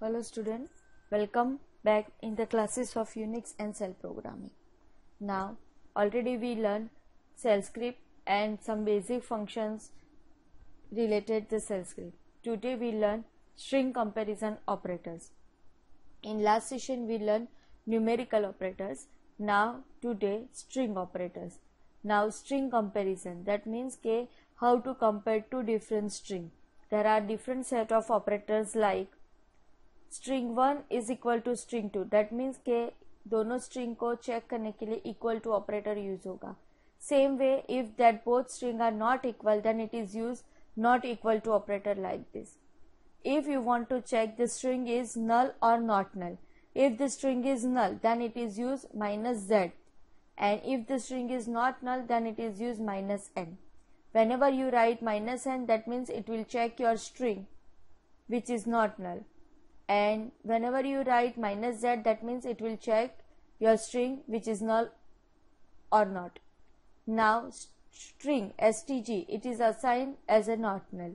Hello student, welcome back in the classes of Unix and shell programming. Now already we learned shell script and some basic functions related to shell script. Today we learn string comparison operators. In last session we learned numerical operators. Now today string operators. Now string comparison that means ke how to compare two different string. There are different set of operators like string one is equal to string two that means के दोनों string को check करने के लिए equal to operator use होगा same way if that both string are not equal then it is use not equal to operator like this if you want to check the string is null or not null. If the string is null, then it is use minus z. And if the string is not null, then it is use minus n. Whenever you write minus n, that means it will check your string, which is not null and whenever you write minus z that means it will check your string which is null or not now string stg it is assigned as a not null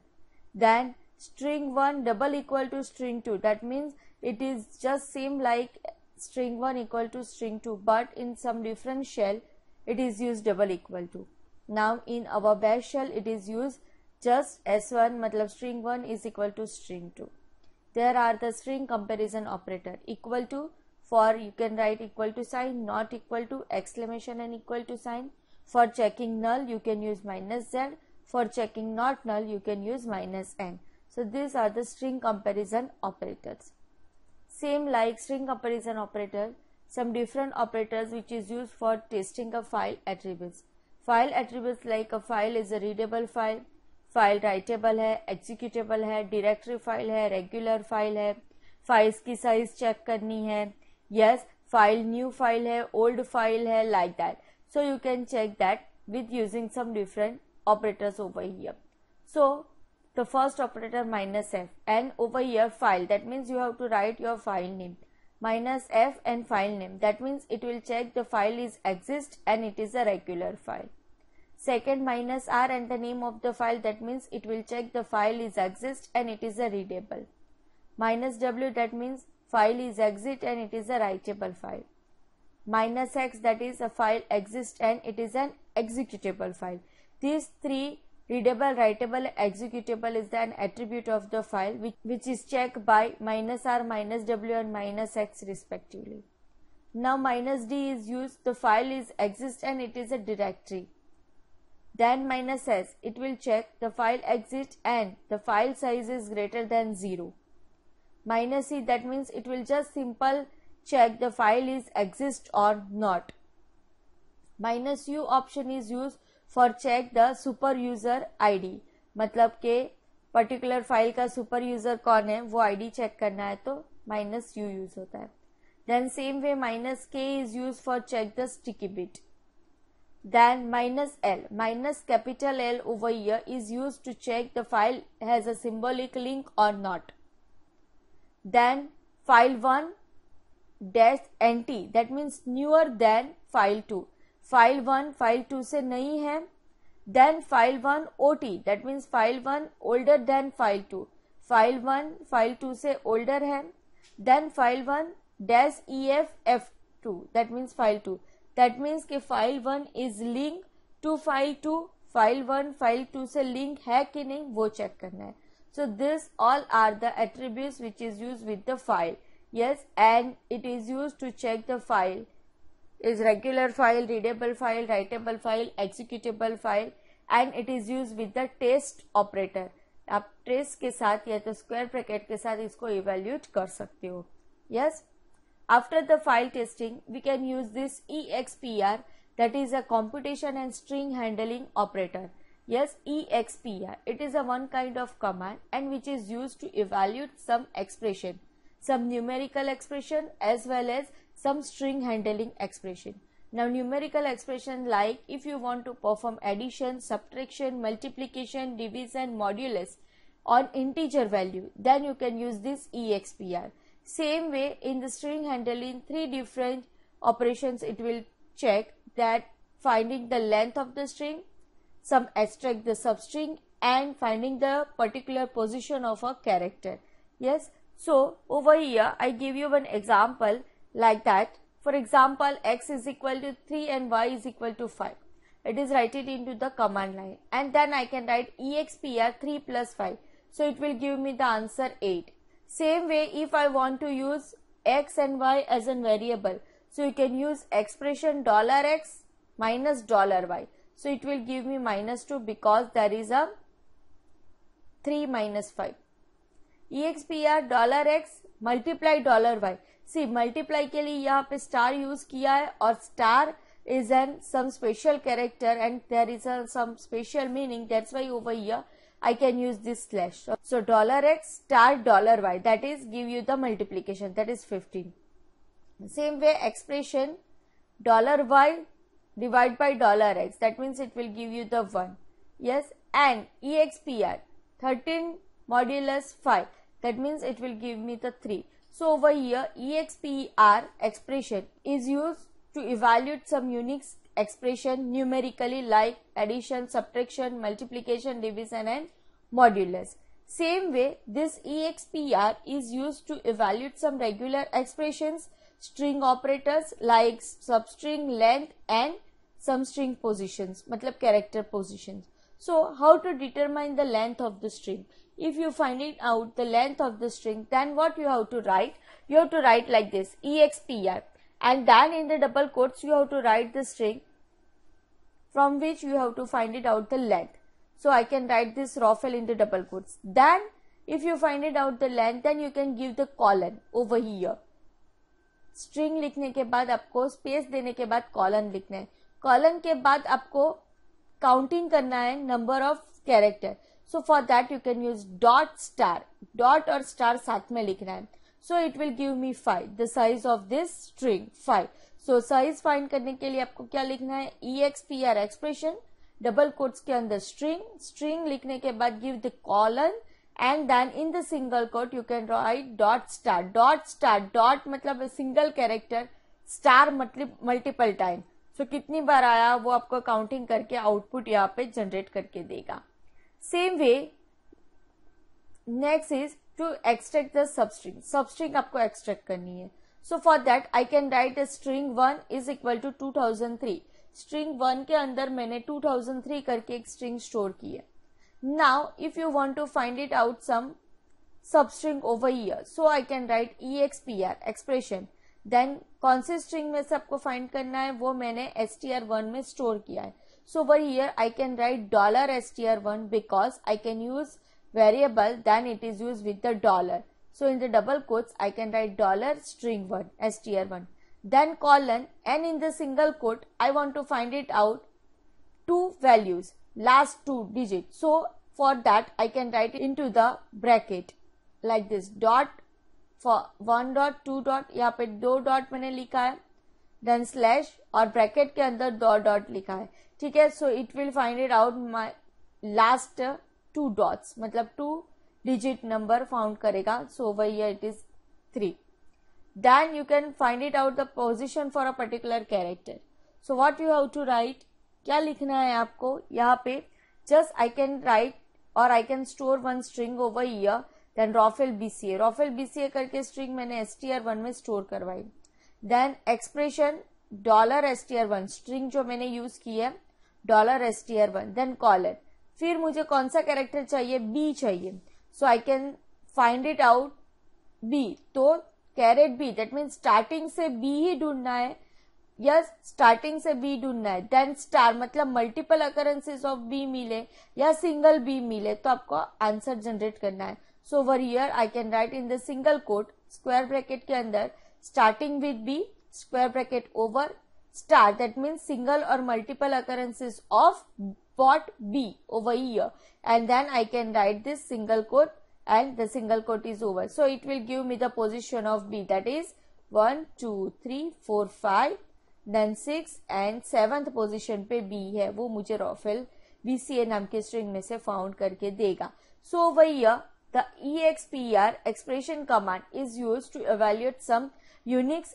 then string 1 double equal to string 2 that means it is just same like string 1 equal to string 2 but in some different shell it is used double equal to now in our bash shell it is used just s1 matlab string 1 is equal to string 2 there are the string comparison operator equal to for you can write equal to sign not equal to exclamation and equal to sign for checking null you can use minus z for checking not null you can use minus n so these are the string comparison operators same like string comparison operator some different operators which is used for testing a file attributes file attributes like a file is a readable file file writable है executable है directory file है regular file है files की size check करनी है yes file new file है old file है like that so you can check that with using some different operators over here so the first operator minus F and over here file that means you have to write your file name minus F and file name that means it will check the file is exist and it is a regular file second minus r and the name of the file that means it will check the file is exist and it is a readable minus w that means file is exit and it is a writable file minus x that is a file exist and it is an executable file these three readable writable executable is an attribute of the file which, which is checked by minus r minus w and minus x respectively now minus d is used the file is exist and it is a directory then minus s it will check the file exists and the file size is greater than 0 minus e that means it will just simple check the file is exist or not minus u option is used for check the super user id matlab ke particular file ka super user कौन hai wo id check karna hai to minus u use hota hai then same way minus k is used for check the sticky bit than minus L. Minus capital L over here is used to check the file has a symbolic link or not. Then file 1 dash NT that means newer than file 2. File 1 file 2 se nahi hai. Then file 1 OT that means file 1 older than file 2. File 1 file 2 se older hai. Then file 1 dash EF F2 that means file 2. That means कि file one is link to file two file one file two से link है कि नहीं वो check करना है so this all are the attribute which is use with the file yes and it is use to check the file is regular file readable file writable file executable file and it is use with the test operator आप test के साथ या तो square bracket के साथ इसको evaluate कर सकते हो yes yes? After the file testing, we can use this EXPR that is a computation and string handling operator. Yes, EXPR. It is a one kind of command and which is used to evaluate some expression, some numerical expression as well as some string handling expression. Now numerical expression like if you want to perform addition, subtraction, multiplication, division, modulus on integer value then you can use this EXPR. Same way in the string handling, three different operations it will check that finding the length of the string, some extract the substring and finding the particular position of a character. Yes, so over here I give you an example like that. For example, x is equal to 3 and y is equal to 5. It is write it into the command line and then I can write expr 3 plus 5. So it will give me the answer 8 same way if i want to use x and y as a variable so you can use expression dollar x minus dollar y so it will give me minus 2 because there is a 3 minus 5 expr dollar x multiply dollar y see multiply ke liye yahan pe star use kiya hai aur star is an some special character and there is a some special meaning that's why over here I can use this slash. So dollar $x star dollar $y that is give you the multiplication that is 15. Same way expression dollar $y divide by dollar $x that means it will give you the 1. Yes and EXPR 13 modulus 5 that means it will give me the 3. So over here EXPR expression is used to evaluate some unique expression numerically like addition, subtraction, multiplication, division and modulus. Same way, this EXPR is used to evaluate some regular expressions, string operators like substring length and some string positions, matlab character positions. So, how to determine the length of the string? If you find it out the length of the string, then what you have to write? You have to write like this, EXPR. and then in the double quotes you have to write the string from which you have to find it out the length. So I can write this Rafael in the double quotes. Then if you find it out the length then you can give the colon over here. string likhne ke baad aapko space dene ke baad colon likhna hai colon ke baad aapko counting karna hai number of character so for that you can use dot star dot or star sath mein likhna hai so it will give me five the size of this string five so size find करने के लिए आपको क्या लिखना है e x p r expression double quotes के अंदर string string लिखने के बाद give the colon and then in the single quote you can write dot star dot star dot मतलब सिंगल कैरेक्टर स्टार मतलब मल्टीपल टाइम सो कितनी बार आया वो आपको काउंटिंग करके आउटपुट यहाँ पे जनरेट करके देगा same way next is to extract the substring आपको एक्सट्रैक्ट करनी है so for that I can write a string one is equal to two thousand three string one के अंदर मैंने टू थाउजेंड थ्री करके एक स्ट्रिंग स्टोर की है now if you want to find it out some substring over here so I can write e x p r expression then कौन से string में से आपको फाइंड करना है वो मैंने एस टी आर वन में स्टोर किया है so over here I can write dollar S T R one because I can use variable than it is used with the dollar. So in the double quotes, I can write dollar string one, str1. Then colon and in the single quote, I want to find it out two values, last two digits. So for that, I can write into the bracket like this dot for one dot two dot. यहाँ पे दो dot मैंने लिखा है then slash और bracket के अंदर दो डॉट लिखा है ठीक है so it will find it out my last two dots मतलब टू डिजिट नंबर फाउंड करेगा सो वही it is three then you can find it out the position for a particular character so what you have to write क्या लिखना है आपको यहाँ पे just I can write और I can store one string over here then रॉफेल BCA रॉफेल BCA करके स्ट्रिंग मैंने एस टी आर वन में स्टोर करवाई then expression dollar S T R one string जो मैंने यूज की है dollar S T R one then colon फिर मुझे कौन सा कैरेक्टर चाहिए बी चाहिए so I can find it out B तो caret B that mean starting से बी ही ढूंढना है या स्टार्टिंग से बी ढूंढना है देन स्टार मतलब मल्टीपल अकरेंसेज ऑफ बी मिले या सिंगल बी मिले तो आपको आंसर जनरेट करना है so over here I can write in the single quote square bracket के अंदर starting with B square bracket over star that means single or multiple occurrences of pot B over here and then I can write this single quote and the single quote is over. So it will give me the position of B that is 1, 2, 3, 4, 5 then 6 and 7th position पे B है वो मुझे रॉफेल B C ए नाम के string में से found करके देगा सो वही the EXPER expression command is used to evaluate some Unix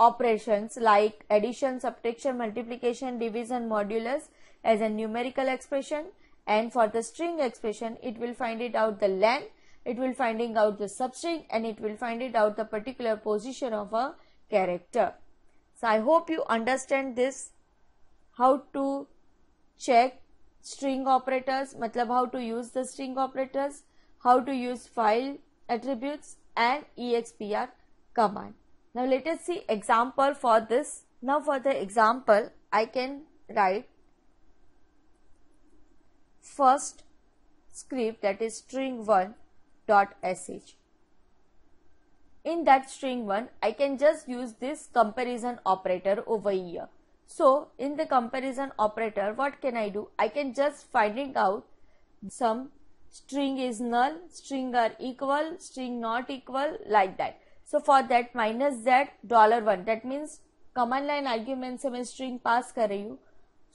operations like addition, subtraction, multiplication, division, modulus as a numerical expression and for the string expression it will find it out the length, it will finding out the substring and it will find it out the particular position of a character. So I hope you understand this how to check string operators matlab how to use the string operators, how to use file attributes and EXPR command. Now let us see example for this. Now for the example, I can write first script that is string 1 dot sh. In that string 1, I can just use this comparison operator over here. So in the comparison operator, what can I do? I can just finding out some string is null, string are equal, string not equal like that. So for that minus Z dollar one that means command line argument से मैं string pass कर रही हूँ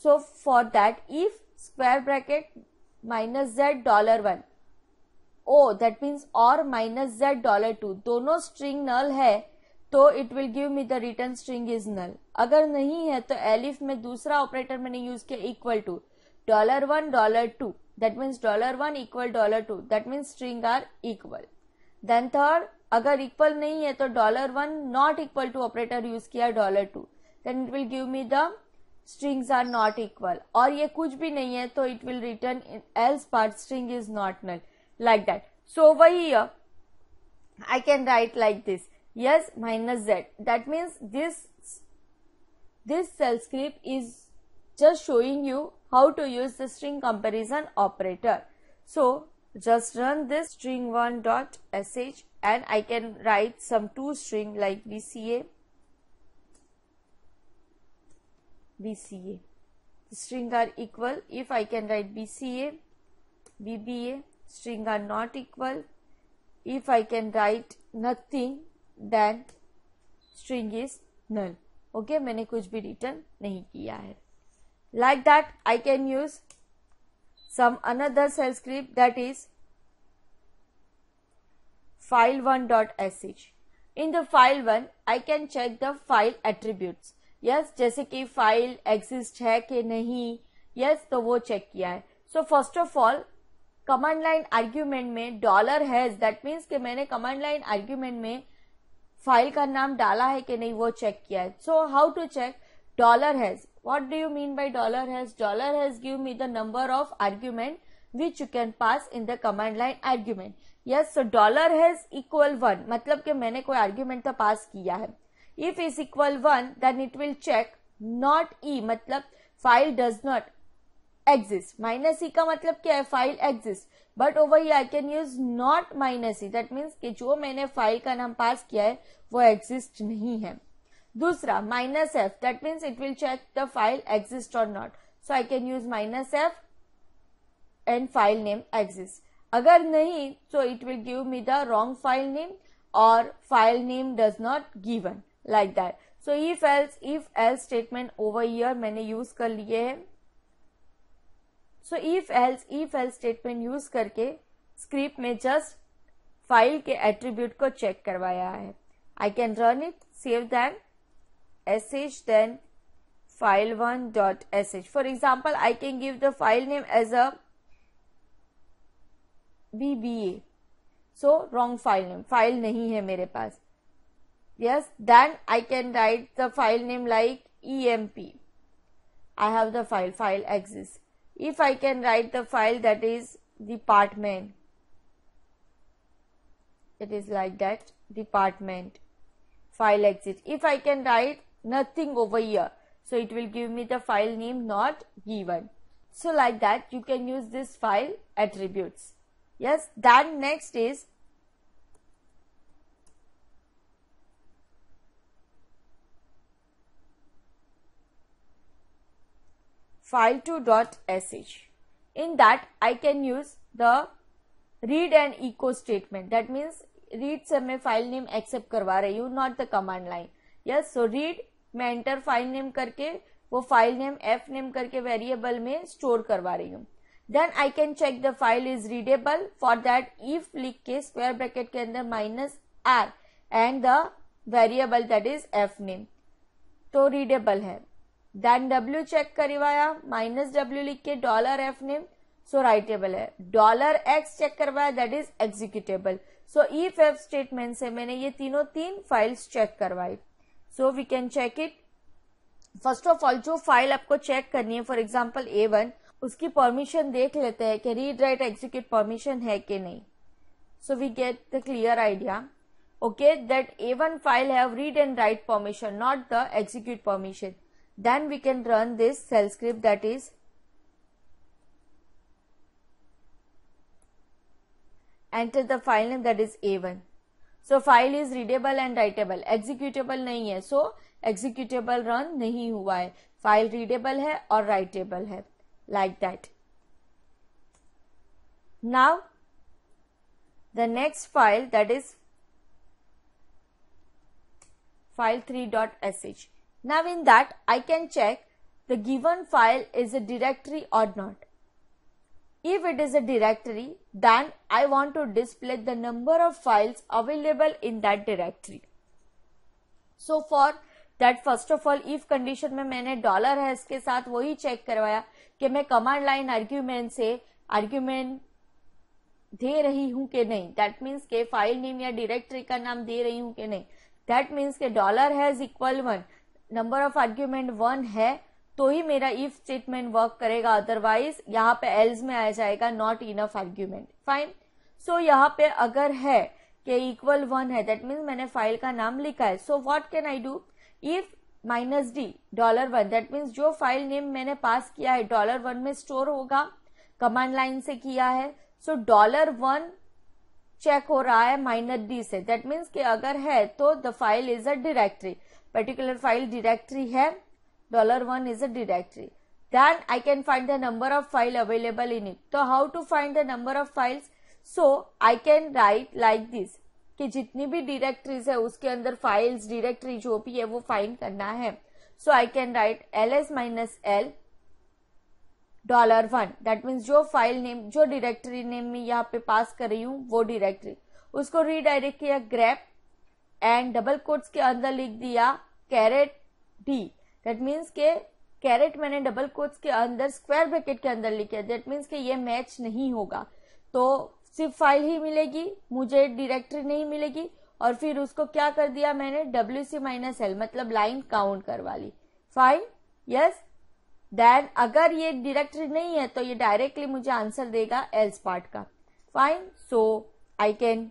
so for that if square bracket minus Z dollar one or that means और minus Z dollar two दोनों string null है तो it will give me the return string is null अगर नहीं है तो एलिफ में दूसरा ऑपरेटर मैंने यूज किया equal to dollar one dollar two that means dollar one equal dollar two that means string are equal then third अगर equal नहीं है तो dollar one not equal to operator use किया dollar two then it will give me the strings are not equal और ये कुछ भी नहीं है तो it will return in else part string is not null like that so वही I can write like this yes minus Z that means this this shell script is just showing you how to use the string comparison operator so just run this string one dot sh and I can write some two string like VCA, VCA. The string are equal if I can write BCA, VBA, string are not equal. If I can write nothing then string is null. okay, मैंने कुछ भी return नहीं किया है like that I can use some another cell script that is file1.sh. In the file1, I can check the file attributes. yes, जैसे कि file exist है कि नहीं yes, तो वो check किया है so first of all command line argument में डॉलर हैज दैट मीन्स कि मैंने कमांड लाइन आर्ग्यूमेंट में फाइल का नाम डाला है कि नहीं वो चेक किया है so how to check dollar hash What do you mean by dollar has? Dollar has give me the number of argument which you can pass in the command line argument. Yes, so dollar has equal 1 matlab ke maine koi argument to pass kiya hai If is equal 1 then it will check not e. matlab file does not exist. Minus e ka matlab kya hai File exists. but over here i can use not minus e that means ke jo maine file ka naam pass kiya hai wo exist nahi hai दूसरा minus F that means it will check the file exist और not so I can use minus F and file name exist अगर नहीं तो it will give me the wrong file name और file name does not given like that so if else if else statement over here मैंने use कर लिए है so if else if else statement use करके script में just file के attribute को check करवाया है I can run it save that sh then file1 dot sh. For example, I can give the file name as a BBA. So wrong file name. File नहीं है मेरे पास. Yes, then I can write the file name like EMP. I have the file. File exists. If I can write the file that is department. It is like that. Department. File exit. If I can write nothing over here. So it will give me the file name not given. So like that you can use this file attributes. Yes, then next is file2.sh. In that I can use the read and echo statement. That means read some file name accept करवा रही हूँ not the command line. Yes, so read मैं enter file name करके वो file name F name करके variable में store करवा रही हूँ then I can check the file is readable for that if लिख के स्क्वायर ब्रैकेट के अंदर minus R and the variable that is F name तो रीडेबल है देन डब्ल्यू चेक करवाया माइनस डब्ल्यू लिख के dollar F name so writable है डॉलर एक्स चेक करवाया that is executable so if F statement से मैंने ये तीनों तीन फाइल्स चेक करवाई so we can check it first of all जो फाइल आपको चेक करनी है फॉर एग्जाम्पल ए वन उसकी परमिशन देख लेते हैं कि रीड राइट एग्जीक्यूट परमिशन है कि नहीं so we get the clear idea okay that A one file have read and write permission not the execute permission then we can run this shell script that is enter the file name that is A one so file is readable and writable executable नहीं है सो executable run नहीं हुआ है file readable है और writable है like that now the next file that is file three dot S H now in that I can check the given file is a directory और not If it is a directory, then I want to display the number of files available in that directory. So for that first of all if condition में मैंने dollar है इसके साथ वही check करवाया कि मैं कमांड लाइन आर्ग्यूमेंट से आर्ग्यूमेंट दे रही हूं कि नहीं दैट मीन्स के फाइल नेम या डायरेक्टरी का नाम दे रही हूं कि नहीं दैट मीन्स के dollar hash equal one number of argument one है तो ही मेरा इफ स्टेटमेंट वर्क करेगा अदरवाइज यहाँ पे एल्स में आ जाएगा not enough argument fine so यहाँ पे अगर है कि इक्वल वन है दैट मीन्स मैंने फाइल का नाम लिखा है so what can I do if minus D dollar one that means जो फाइल नेम मैंने पास किया है डॉलर वन में स्टोर होगा कमांड लाइन से किया है सो डॉलर वन चेक हो रहा है माइनस डी से दैट मीन्स कि अगर है तो the file is a directory particular file directory है $1 is a directory. Then I can find the number of file available in it. So how to find the number of files? So I can write like this कि जितनी भी directories है उसके अंदर files directory जो भी है वो फाइंड करना है so I can write L S minus L dollar one that means जो फाइल नेम जो डिरेक्टरी नेम में यहाँ पे पास कर रही हूँ वो डिरेक्टरी उसको रीडायरेक्ट किया ग्रैप एंड डबल कोट्स के अंदर लिख दिया कैरेट डी दैट मीन्स के कैरेट मैंने डबल कोट्स के अंदर स्क्वायर ब्रैकेट के अंदर लिखे दैट मीन्स के ये मैच नहीं होगा तो सिर्फ फाइल ही मिलेगी मुझे डिरेक्टरी नहीं मिलेगी और फिर उसको क्या कर दिया मैंने डब्ल्यू सी माइनस एल मतलब लाइन काउंट करवा ली फाइन यस देन अगर ये डिरेक्टरी नहीं है तो ये डायरेक्टली मुझे आंसर देगा एल्स पार्ट का fine so I can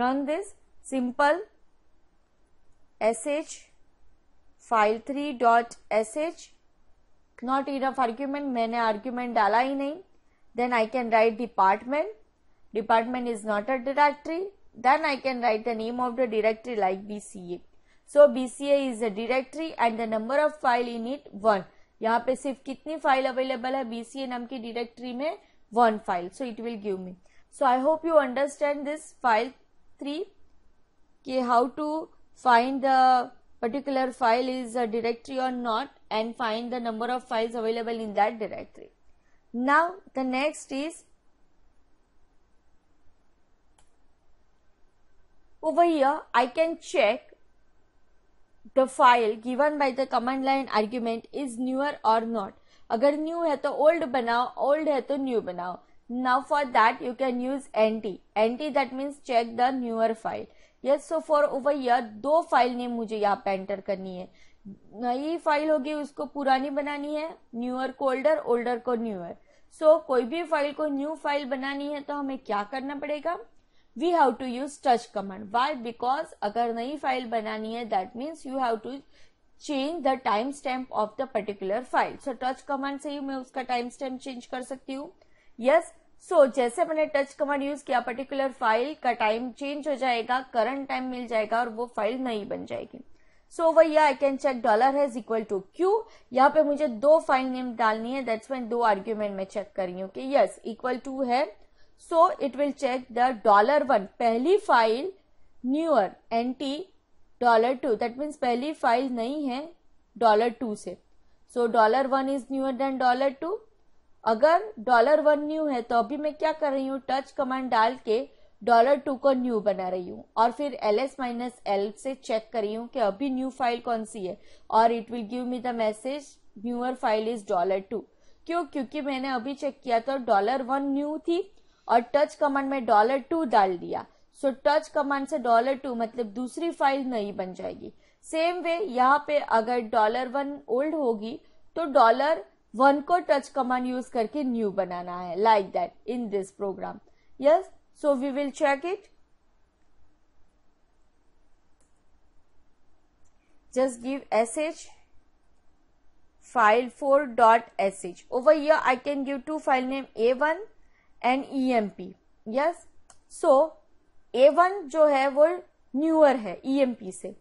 run this simple S H file three dot S H not enough argument मैंने आर्ग्यूमेंट डाला ही नहीं then I can write department department is not a directory then I can write the name of the directory like B C A so B C A is a directory and the number of file in it one यहाँ पे सिर्फ कितनी file available है BCA नाम की directory में one file so it will give me so I hope you understand this file three के how to find the particular file is a directory or not and find the number of files available in that directory. Now the next is over here I can check the file given by the command line argument is newer or not. अगर new है तो old बनाओ old है तो new बनाओ Now for that you can use NT. NT that means check the newer file. Yes, so for over here दो file name मुझे यहाँ पे एंटर करनी है नई फाइल होगी उसको पुरानी बनानी है न्यूअर को ओल्डर ओल्डर को न्यूअर सो so, कोई भी फाइल को न्यू फाइल बनानी है तो हमें क्या करना पड़ेगा we have to use touch command why because अगर नई फाइल बनानी है that means you have to change the time stamp of the particular file so touch command से ही मैं उसका टाइम स्टैम्प चेंज कर सकती हूँ यस सो जैसे मैंने टच कमांड यूज किया पर्टिकुलर फाइल का टाइम चेंज हो जाएगा करंट टाइम मिल जाएगा और वो फाइल नहीं बन जाएगी सो वही I can check dollar hash equal to Q यहाँ पे मुझे दो फाइल नेम डालनी है दैट्स मैं दो आर्ग्यूमेंट में चेक कर रही हूँ कि यस इक्वल टू है so it will check the dollar one पहली file newer N T dollar two that means पहली फाइल नहीं है डॉलर टू से so dollar one is newer then dollar two अगर डॉलर वन न्यू है तो अभी मैं क्या कर रही हूँ टच कमांड डाल के डॉलर टू को न्यू बना रही हूँ और फिर एल एस माइनस एल से चेक कर रही हूँ कि अभी न्यू फाइल कौन सी है और it will give me the message newer file is dollar two क्यों क्योंकि मैंने अभी चेक किया तो डॉलर वन न्यू थी और टच कमांड में डॉलर टू डाल दिया सो टच कमांड से डॉलर टू मतलब दूसरी फाइल नहीं बन जाएगी सेम वे यहाँ पे अगर डॉलर वन ओल्ड होगी तो डॉलर वन को टच कमांड यूज करके न्यू बनाना है like that in this program yes so we will check it just give file four dot over here I can give two file name A one and E M P yes so A one जो है वो newer है ई M P से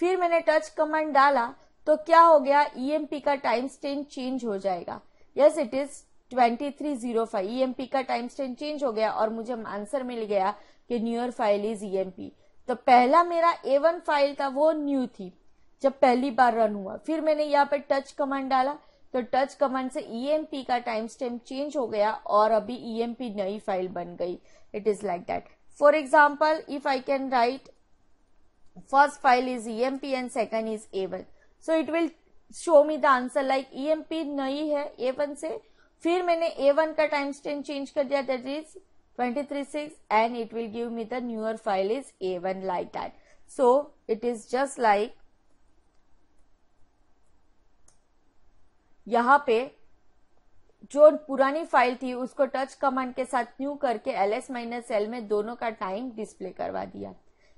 फिर मैंने touch command डाला तो क्या हो गया ईएमपी e का टाइम स्टेन चेंज हो जाएगा यस इट इज 2305 ईएमपी का टाइम स्टेन चेंज हो गया और मुझे आंसर मिल गया कि न्यूर फाइल इज ईएमपी तो पहला मेरा ए वन फाइल था वो न्यू थी जब पहली बार रन हुआ फिर मैंने यहाँ पे टच कमांड डाला तो टच कमांड से ई e का टाइम स्टेम चेंज हो गया और अभी ई e नई फाइल बन गई it is like that for example if I can write first file is E M P and second is A one so it will show me the answer like E M P नई है A one से फिर मैंने A one का timestamp change कर दिया that is twenty three six and it will give me the newer file is A one like that so it is just like यहाँ पे जो पुरानी फाइल थी उसको टच कमांड के साथ न्यू करके एल एस माइनस एल में दोनों का टाइम डिस्प्ले करवा दिया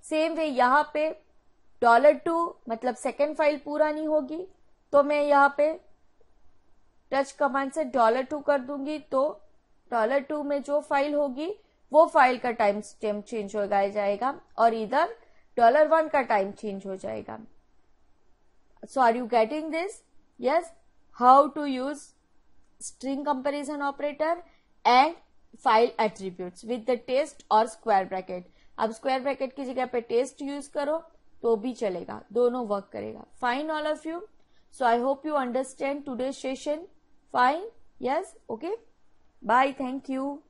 सेम वे यहाँ पे डॉलर टू मतलब सेकेंड फाइल पूरा नहीं होगी तो मैं यहाँ पे टच कमांड से डॉलर टू कर दूंगी तो डॉलर टू में जो फाइल होगी वो फाइल का टाइम स्टेम चेंज हो जाएगा और इधर डॉलर वन का टाइम चेंज हो जाएगा so are you getting this yes how to use string comparison operator and file attribute with the test और स्क्वायर ब्रैकेट अब स्क्वायर ब्रैकेट की जगह पे टेस्ट यूज करो तो भी चलेगा दोनों वर्क करेगा fine all of you so I hope you understand today session fine yes okay bye thank you